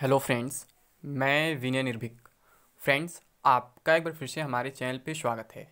hello friends मैं विनय निर्भिक friends आपका एक बार फिर से हमारे चैनल पे स्वागत है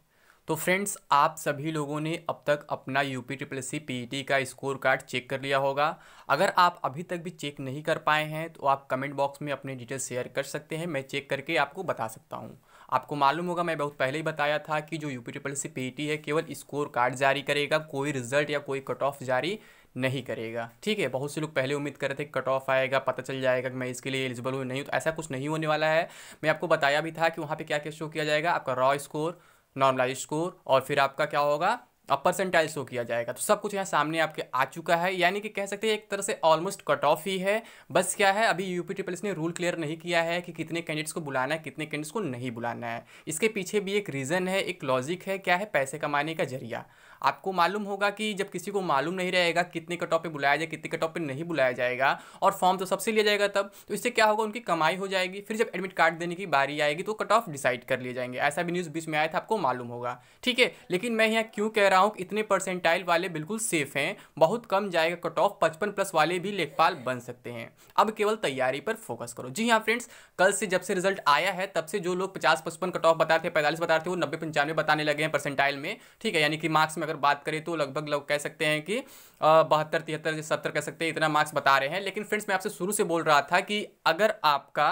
तो फ्रेंड्स आप सभी लोगों ने अब तक अपना U P triple C P T का स्कोर कार्ड चेक कर लिया होगा अगर आप अभी तक भी चेक नहीं कर पाए हैं तो आप कमेंट बॉक्स में अपने डिटेल शेयर कर सकते हैं मैं चेक करके आपको बता सकता हूँ आपको मालूम होगा मैं बहुत पहले ही बताया था कि जो U P triple C P T है केवल स्कोर कार्ड जारी करेगा कोई रिजल्ट या कोई कट ऑफ जारी नहीं करेगा ठीक है बहुत से लोग पहले उम्मीद कर रहे थे कट ऑफ आएगा पता चल जाएगा कि मैं इसके लिए एलिजिबल हूँ नहीं तो ऐसा कुछ नहीं होने वाला है मैं आपको बताया भी था कि वहाँ पर क्या क्या शो किया जाएगा आपका रॉ स्कोर नॉर्मलाइज स्कोर और फिर आपका क्या होगा अपरसेंटाइज परसेंटाइल शो किया जाएगा तो सब कुछ यहाँ सामने आपके आ चुका है यानी कि कह सकते हैं एक तरह से ऑलमोस्ट कट ऑफ ही है बस क्या है अभी यूपी ट्रिपल्स ने रूल क्लियर नहीं किया है कि कितने कैंडिडेट्स को बुलाना है कितने कैंडिडेट्स को नहीं बुलाना है इसके पीछे भी एक रीज़न है एक लॉजिक है क्या है पैसे कमाने का जरिया आपको मालूम होगा कि जब किसी को मालूम नहीं रहेगा कितने कट ऑफ पर बुलाया जाए कितने कट ऑफ पर नहीं बुलाया जाएगा और फॉर्म तो सबसे लिया जाएगा तब तो इससे क्या होगा उनकी कमाई हो जाएगी फिर जब एडमिट कार्ड देने की बारी आएगी तो कट ऑफ डिसाइड कर लिए जाएंगे ऐसा भी न्यूज़ बीच में आया था आपको मालूम होगा ठीक है लेकिन मैं यहाँ क्यों कह रहा हूँ इतने परसेंटाइल वाले बिल्कुल सेफ हैं बहुत कम जाएगा कट ऑफ पचपन प्लस वाले भी लेखपाल बन सकते हैं अब केवल तैयारी पर फोकस करो जी हाँ फ्रेंड्स कल से जब से रिजल्ट आया है तब से जो लोग पचास पचपन कट ऑफ बता रहे थे पैंतालीस बता रहे थे वो नब्बे पंचानवे बताने लगे हैं परसेंटाइल में ठीक है यानी कि मार्क्स में अगर बात करें तो लगभग लोग कह सकते हैं कि बहत्तर तिहत्तर सत्तर कह सकते हैं इतना मार्क्स बता रहे हैं लेकिन फ्रेंड्स मैं आपसे शुरू से बोल रहा था कि अगर आपका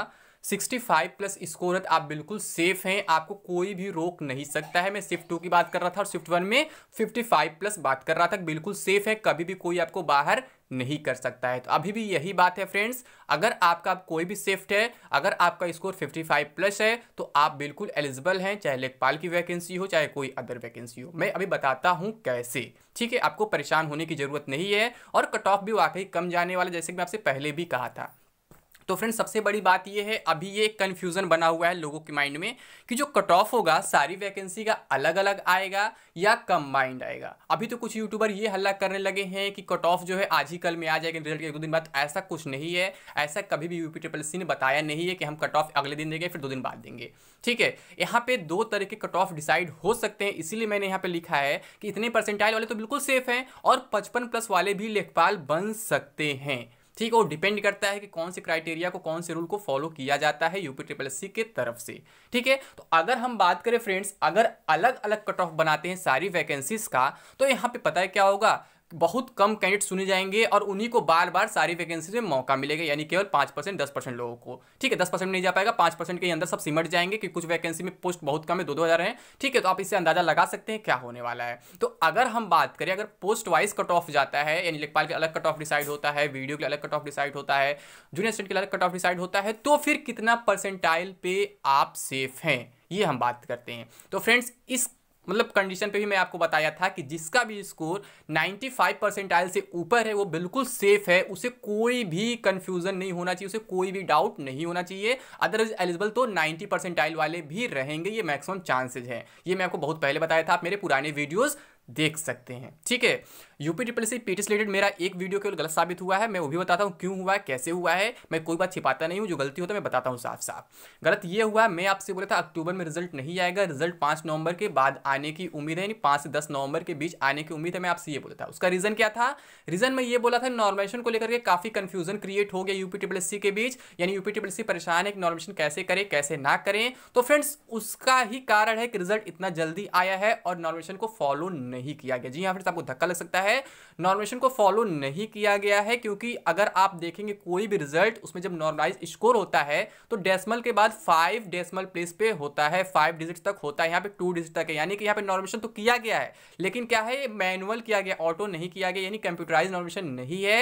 65 प्लस स्कोर है तो आप बिल्कुल सेफ हैं आपको कोई भी रोक नहीं सकता है मैं शिफ्ट टू की बात कर रहा था और शिफ्ट वन में 55 प्लस बात कर रहा था बिल्कुल सेफ है कभी भी कोई आपको बाहर नहीं कर सकता है तो अभी भी यही बात है फ्रेंड्स अगर आपका कोई भी शिफ्ट है अगर आपका स्कोर 55 प्लस है तो आप बिल्कुल एलिजिबल हैं चाहे लेखपाल की वैकेंसी हो चाहे कोई अदर वैकेंसी हो मैं अभी बताता हूँ कैसे ठीक है आपको परेशान होने की ज़रूरत नहीं है और कट ऑफ भी वाकई कम जाने वाला जैसे कि मैं आपसे पहले भी कहा था तो फ्रेंड सबसे बड़ी बात यह है अभी ये कन्फ्यूज़न बना हुआ है लोगों के माइंड में कि जो कट ऑफ होगा सारी वैकेंसी का अलग अलग आएगा या कंबाइंड आएगा अभी तो कुछ यूट्यूबर ये हल्ला करने लगे हैं कि कट ऑफ जो है आज ही कल में आ जाएगा रिजल्ट एक दो दिन बाद ऐसा कुछ नहीं है ऐसा कभी भी यूपी ट्रिपल सी ने बताया नहीं है कि हम कट ऑफ अगले दिन देंगे फिर दो दिन बाद देंगे ठीक है यहाँ पे दो तरह के कट ऑफ डिसाइड हो सकते हैं इसीलिए मैंने यहाँ पे लिखा है कि इतने परसेंटाइल वाले तो बिल्कुल सेफ हैं और पचपन प्लस वाले भी लेखपाल बन सकते हैं ठीक है वो डिपेंड करता है कि कौन से क्राइटेरिया को कौन से रूल को फॉलो किया जाता है यूपी ट्रिपल एस के तरफ से ठीक है तो अगर हम बात करें फ्रेंड्स अगर अलग अलग कट ऑफ बनाते हैं सारी वैकेंसीज का तो यहाँ पे पता है क्या होगा बहुत कम कैंडिडेट सुने जाएंगे और उन्हीं को बार बार सारी वैकेंसी में मौका मिलेगा यानी केवल पाँच परसेंट दस परसेंट लोगों को ठीक है दस परसेंट नहीं जा पाएगा पाँच परसेंट के अंदर सब सिमट जाएंगे कि कुछ वैकेंसी में पोस्ट बहुत कम है दो दो हज़ार हैं ठीक है तो आप इससे अंदाजा लगा सकते हैं क्या होने वाला है तो अगर हम बात करें अगर पोस्ट वाइज कट ऑफ जाता है यानी लेखपाल के अलग कट ऑफ डिसाइड होता है वीडियो के अलग कट ऑफ डिसाइड होता है जूनियर स्टेट के अलग कट ऑफ डिसाइड होता है तो फिर कितना परसेंटाइल पे आप सेफ हैं ये हम बात करते हैं तो फ्रेंड्स इस मतलब कंडीशन पे भी मैं आपको बताया था कि जिसका भी स्कोर 95 परसेंटाइल से ऊपर है वो बिल्कुल सेफ है उसे कोई भी कंफ्यूजन नहीं होना चाहिए उसे कोई भी डाउट नहीं होना चाहिए अदरवाइज एलिजिबल तो 90 परसेंटाइल वाले भी रहेंगे ये मैक्सिमम चांसेज हैं ये मैं आपको बहुत पहले बताया था आप मेरे पुराने वीडियोज़ देख सकते हैं ठीक है UP triple C PT related मेरा एक वीडियो केवल गलत साबित हुआ है मैं वो भी बताता हूँ क्यों हुआ है कैसे हुआ है मैं कोई बात छिपाता नहीं हूँ जो गलती होता तो है मैं बताता हूँ साफ साफ गलत ये हुआ मैं आपसे बोला था अक्टूबर में रिजल्ट नहीं आएगा रिजल्ट पाँच नवंबर के बाद आने की उम्मीद है यानी पाँच से दस नवंबर के बीच आने की उम्मीद है मैं आपसे ये बोला था उसका रीज़न क्या था रीज़न मैं ये बोला था नॉर्मेशन को लेकर के काफ़ी कन्फ्यूजन क्रिएट हो गया यूपी ट्रिपल सी के बीच यानी यूपी ट्रिपल सी परेशान है कि नॉर्मेशन कैसे करें कैसे ना करें तो फ्रेंड्स उसका ही कारण है कि रिजल्ट इतना जल्दी आया है और नॉर्मेशन को फॉलो नहीं में ही किया गया जी हाँ फ्रेंड्स आपको धक्का लग सकता है नॉर्मेशन को फॉलो नहीं किया गया है क्योंकि अगर आप देखेंगे कोई भी रिजल्ट उसमें जब नॉर्मलाइज स्कोर होता है तो डेसिमल के बाद फाइव डेसिमल प्लेस पे होता है फाइव डिजिट तक होता है यहाँ पे टू डिजिट तक है यानी कि यहाँ पे नॉर्मेशन तो किया गया है लेकिन क्या है मैनुअल किया गया ऑटो नहीं किया गया यानी कंप्यूटराइज नॉर्मेशन नहीं है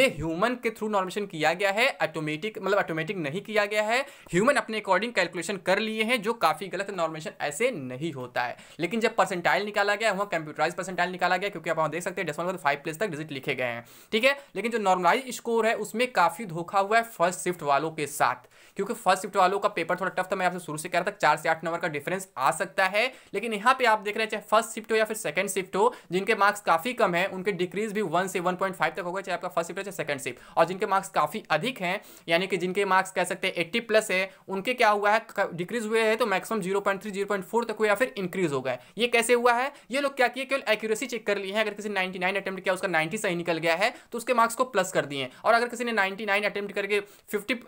ये ह्यूमन के थ्रू नॉर्मेशन किया गया है ऑटोमेटिक मतलब ऑटोमेटिक नहीं किया गया है ह्यूमन अपने अकॉर्डिंग कैलकुलेशन कर लिए हैं जो काफ़ी गलत नॉर्मेशन ऐसे नहीं होता है लेकिन जब परसेंटाइल निकाला गया वहाँ कंप्यूटराइज परसेंटाइल निकाला गया क्योंकि आप देख सकते हैं डेसिमल फाइव फाइव प्लेस तक डिजिट लिखे गए हैं ठीक है लेकिन जो नॉर्मलाइज स्कोर है उसमें काफ़ी धोखा हुआ है फर्स्ट शिफ्ट वालों के साथ क्योंकि फर्स्ट शिफ्ट वालों का पेपर थोड़ा टफ था मैं आपसे शुरू से कह रहा था चार से आठ नंबर का डिफरेंस आ सकता है लेकिन यहाँ पे आप देख रहे हैं चाहे फर्स्ट शिफ्ट हो या फिर सेकंड शिफ्ट हो जिनके मार्क्स काफ़ी कम है उनके डिक्रीज भी वन से वन पॉइंट फाइव तक होगा चाहे आपका फर्स्ट शिफ्ट चाहे सेकंड शिफ्ट और जिनके मार्क्स काफ़ी अधिक है यानी कि जिनके मार्क्स कह सकते हैं एट्टी प्लस है उनके क्या हुआ है डिक्रीज हुए हैं तो maximum zero point three zero point four तक हुआ या फिर इंक्रीज हो गए ये कैसे हुआ है ये लोग क्या किए केवल एक्यूरेसी चेक कर लिए हैं अगर किसी नाइनटी नाइन अटेम्प्ट किया उसका नाइन्टी सही निकल गया है तो उसके मार्क्स को प्लस कर दिए और अगर किसी ने नाइन्टी नाइन अटेम्प्ट करके फिफ्टी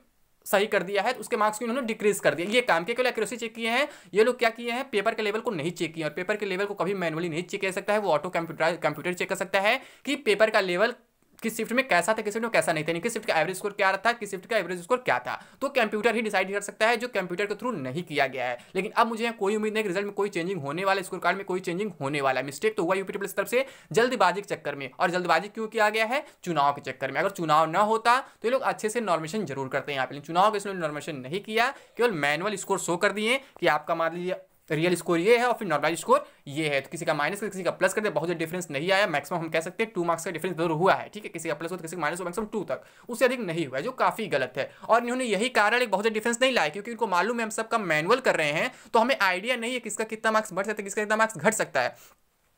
सही कर दिया है तो उसके मार्क्स को इन्होंने डिक्रीज कर दिया ये काम के केवल एक्यूरेसी चेक किए हैं ये लोग क्या किए हैं पेपर के लेवल को नहीं चेक किया और पेपर के लेवल को कभी मैनुअली नहीं चेक कर सकता है वो ऑटो कंप्यूटर कंप्यूटर चेक कर सकता है कि पेपर का लेवल किस शिफ्ट में कैसा था किस शिफ्ट में कैसा नहीं था किस शिफ्ट का एवरेज स्कोर क्या रहा था किस शिफ्ट का एवरेज स्कोर क्या था तो कंप्यूटर ही डिसाइड कर सकता है जो कंप्यूटर के थ्रू नहीं किया गया है लेकिन अब मुझे कोई उम्मीद नहीं रिजल्ट में कोई चेंजिंग होने वाला स्कोर कार्ड में कोई चेंजिंग होने वाला है मिस्टेक तो हुआ यूपी प्लस तरफ से जल्दबाजी के चक्कर में और जल्दबाजी क्यों किया गया है चुनाव के चक्कर में अगर चुनाव न होता तो ये लोग अच्छे से नॉर्मेशन जरूर करते हैं यहाँ पे चुनाव के इसमें नॉर्मेशन नहीं किया केवल मैनुअल स्कोर शो कर दिए कि आपका मान लीजिए रियल स्कोर ये है और फिर नॉर्मलाइज स्कोर ये है तो किसी का माइनस कर किसी का प्लस कर दे बहुत ज्यादा डिफरेंस नहीं आया मैक्सिमम हम कह सकते हैं टू मार्क्स का डिफरेंस जरूर हुआ है ठीक है किसी का प्लस हो तो किसी का माइनस हो मैक्सिमम टू तक उससे अधिक नहीं हुआ है जो काफी गलत है और इन्होंने यही कारण एक बहुत ज्यादा डिफरेंस नहीं लाया क्योंकि इनको मालूम है हम सबका मैनुअल कर रहे हैं तो हमें आइडिया नहीं है किसका कितना मार्क्स बढ़ सकता है किसका कितना मार्क्स घट सकता है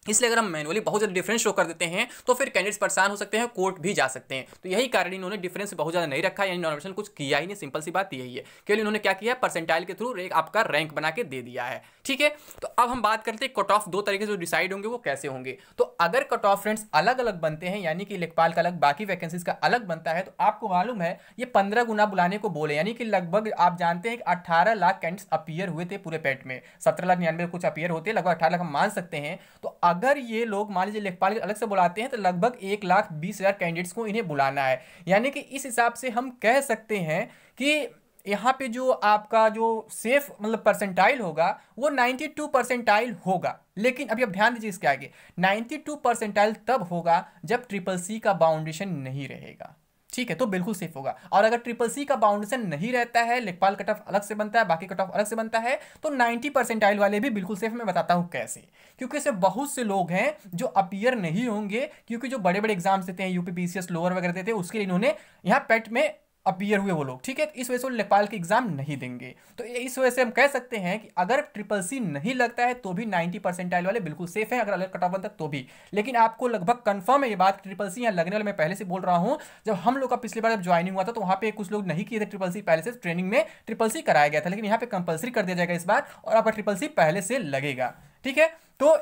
इसलिए अगर हम मैनुअली बहुत ज़्यादा डिफरेंस शो कर देते हैं तो फिर कैंडिडेट्स परेशान हो सकते हैं कोर्ट भी जा सकते हैं तो यही कारण इन्होंने डिफरेंस बहुत ज़्यादा नहीं रखा यानी नॉर्मेशन कुछ किया ही नहीं सिंपल सी बात यही है केवल इन्होंने क्या किया परसेंटाइल के थ्रू आपका रैंक बना के दे दिया है ठीक है तो अब हम बात करते हैं कट ऑफ दो तरीके से डिसाइड होंगे वो कैसे होंगे तो अगर कट ऑफ फ्रेंड्स अलग अलग बनते हैं यानी कि लेखपाल का अलग बाकी वैकेंसीज का अलग बनता है तो आपको मालूम है ये पंद्रह गुना बुलाने को बोले यानी कि लगभग आप जानते हैं कि अट्ठारह लाख कैंडिडेट्स अपियर हुए थे पूरे पेट में सत्रह लाख निन्यानवे कुछ अपियर होते लगभग अठारह लाख हम मान सकते हैं तो अगर ये लोग मान लीजिए लेखपाल अलग से बुलाते हैं तो लगभग एक लाख बीस हज़ार कैंडिडेट्स को इन्हें बुलाना है यानी कि इस हिसाब से हम कह सकते हैं कि यहाँ पे जो आपका जो सेफ मतलब परसेंटाइल होगा वो 92 परसेंटाइल होगा लेकिन अभी आप ध्यान दीजिए इसके आगे 92 परसेंटाइल तब होगा जब ट्रिपल सी का बाउंडेशन नहीं रहेगा ठीक है तो बिल्कुल सेफ होगा और अगर ट्रिपल सी का बाउंडेशन नहीं रहता है लेखपाल कट ऑफ अलग से बनता है बाकी कट ऑफ अलग से बनता है तो 90 परसेंटाइल वाले भी बिल्कुल सेफ मैं बताता हूँ कैसे क्योंकि इसमें बहुत से लोग हैं जो अपियर नहीं होंगे क्योंकि जो बड़े बड़े एग्जाम्स देते हैं यूपी पी लोअर वगैरह देते हैं उसके लिए इन्होंने यहाँ पेट में अपियर हुए वो लोग ठीक है इस वजह से वो लेखपाल के एग्जाम नहीं देंगे तो इस वजह से हम कह सकते हैं कि अगर ट्रिपल सी नहीं लगता है तो भी नाइन्टी परसेंटाइल वाले बिल्कुल सेफ है अगर अलग कट ऑफ तक तो भी लेकिन आपको लगभग कंफर्म है ये बात ट्रिपल सी यहाँ लगने वाले मैं पहले से बोल रहा हूँ जब हम लोग का पिछली बार जब ज्वाइनिंग हुआ था तो वहाँ पे कुछ लोग नहीं किए थे ट्रिपल सी पहले से ट्रेनिंग में ट्रिपल सी कराया गया था लेकिन यहाँ पे कंपल्सरी कर दिया जाएगा इस बार और आपका ट्रिपल सी पहले से लगेगा ठीक है तो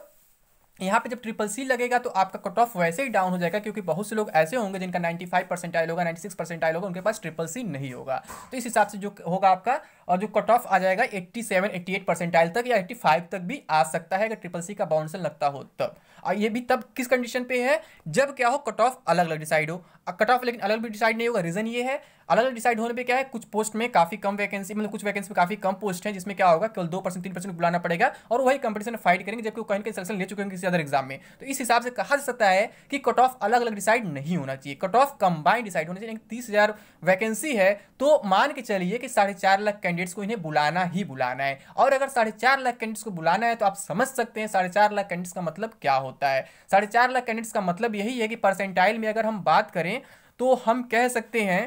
यहाँ पे जब ट्रिपल सी लगेगा तो आपका कट ऑफ वैसे ही डाउन हो जाएगा क्योंकि बहुत से लोग ऐसे होंगे जिनका 95 परसेंटाइल होगा परसेंट आए होगा उनके पास ट्रिपल सी नहीं होगा तो इस हिसाब से जो होगा आपका और जो कट ऑफ आ जाएगा 87 88 परसेंटाइल तक या 85 तक भी आ सकता है अगर ट्रिपल सी का बाउंसर लगता हो तब और ये भी तब किस कंडीशन पे है जब क्या हो कट ऑफ अलग अलग डिसाइड हो कट ऑफ लेकिन अलग भी डिसाइड नहीं होगा रीज़न ये है अलग अलग डिसाइड होने पे क्या है कुछ पोस्ट में काफ़ी कम वैकेंसी मतलब कुछ वैकेंसी में काफ़ी कम पोस्ट है जिसमें क्या होगा केवल दो परसेंट तीन परसेंट बुलाना पड़ेगा और वही कंपटीशन फाइट करेंगे जबकि कहीं कहीं सिलेक्शन ले चुके हैं किसी अदर एग्जाम में तो इस हिसाब से कहा जा सकता है कि कट ऑफ अलग अलग डिसाइड नहीं होना चाहिए कट ऑफ कंबाइंड डिसाइड होना चाहिए तीस हज़ार वैकेंसी है तो मान के चलिए कि साढ़े चार लाख कैंडिडेट्स को इन्हें बुलाना ही बुलाना है और अगर साढ़े चार लाख कैंडिडेट्स को बुलाना है तो आप समझ सकते हैं साढ़े चार लाख कैंडिडेट्स का मतलब क्या होता है साढ़े चार लाख कैंडिडेट्स का मतलब यही है कि परसेंटाइल में अगर हम बात करें तो हम कह सकते हैं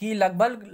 कि लगभग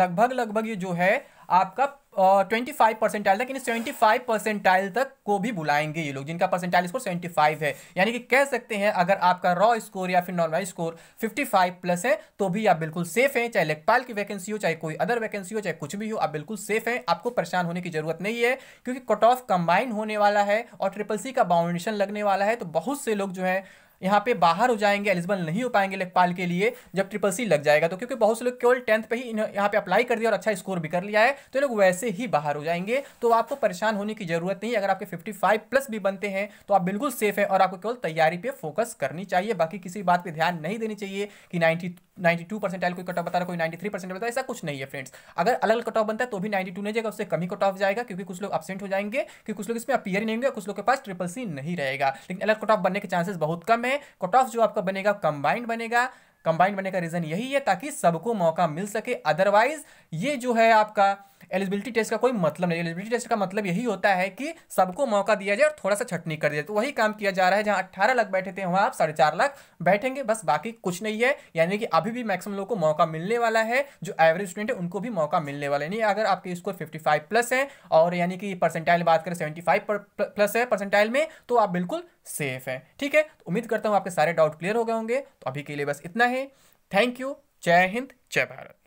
लगभग लगभग ये जो है आपका ट्वेंटी फाइव परसेंटाइल तक यानी सेवेंटी फाइव परसेंटाइल तक को भी बुलाएंगे ये लोग जिनका परसेंटाइल स्कोर सेवेंटी फाइव है यानी कि कह सकते हैं अगर आपका रॉ स्कोर या फिर normal score fifty five plus है तो भी आप बिल्कुल सेफ हैं चाहे लेखपाल की वैकेंसी हो चाहे कोई अदर वैकेंसी हो चाहे कुछ भी हो आप बिल्कुल सेफ हैं आपको परेशान होने की जरूरत नहीं है क्योंकि कट ऑफ कंबाइन होने वाला है और ट्रिपल सी का बाउंडेशन लगने वाला है तो बहुत से लोग जो है यहाँ पे बाहर हो जाएंगे एलिजिबल नहीं हो पाएंगे लेखपाल के लिए जब ट्रिपल सी लग जाएगा तो क्योंकि बहुत से लोग केवल टेंथ पे ही यहाँ पे अप्लाई कर दिया और अच्छा स्कोर भी कर लिया है तो लोग वैसे ही बाहर हो जाएंगे तो आपको परेशान होने की जरूरत नहीं अगर आपके फिफ्टी प्लस भी बनते हैं तो आप बिल्कुल सेफ है और आपको केवल तैयारी पर फोकस करनी चाहिए बाकी किसी बात पर ध्यान नहीं देनी चाहिए कि नाइन्टी 92 टू परसेंटाइल कोई कट ऑफ बता रहा कोई 93 थ्री परसेंट बता ऐसा कुछ नहीं है फ्रेंड्स अगर अलग अलग कट ऑफ बनता है तो भी नाइन्टी टू नहीं जाएगा उससे कमी कट ऑफ जाएगा क्योंकि कुछ लोग अपसेंट हो जाएंगे क्योंकि कुछ लोग इसमें अपियर नहीं होंगे कुछ लोग के पास ट्रिपल सी नहीं रहेगा लेकिन अलग कट ऑफ बनने के चांसेस बहुत कम है में कट ऑफ जो आपका बनेगा कंबाइंड बनेगा कंबाइंड बनने का रीजन यही है ताकि सबको मौका मिल सके अदरवाइज ये जो है आपका एलिजिबिलिटी टेस्ट का कोई मतलब नहीं एलिजिबिलिटी टेस्ट का मतलब यही होता है कि सबको मौका दिया जाए और थोड़ा सा छटनी कर दिया तो वही काम किया जा रहा है जहाँ अट्ठारह लाख बैठे थे वहाँ आप साढ़े चार लाख बैठेंगे बस बाकी कुछ नहीं है यानी कि अभी भी मैक्सिमम लोगों को मौका मिलने वाला है जो एवरेज स्टूडेंट है उनको भी मौका मिलने वाला है नहीं अगर आपके स्कोर फिफ्टी प्लस है और यानी कि परसेंटाइल बात करें सेवेंटी प्लस है परसेंटाइल में तो आप बिल्कुल सेफ हैं ठीक है तो उम्मीद करता हूँ आपके सारे डाउट क्लियर हो गए होंगे तो अभी के लिए बस इतना है थैंक यू जय हिंद जय भारत